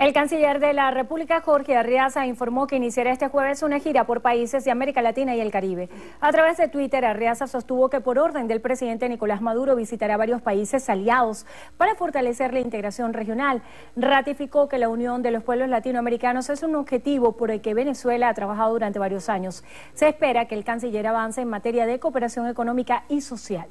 El canciller de la República, Jorge Arriaza, informó que iniciará este jueves una gira por países de América Latina y el Caribe. A través de Twitter, Arriaza sostuvo que por orden del presidente Nicolás Maduro visitará varios países aliados para fortalecer la integración regional. Ratificó que la unión de los pueblos latinoamericanos es un objetivo por el que Venezuela ha trabajado durante varios años. Se espera que el canciller avance en materia de cooperación económica y social.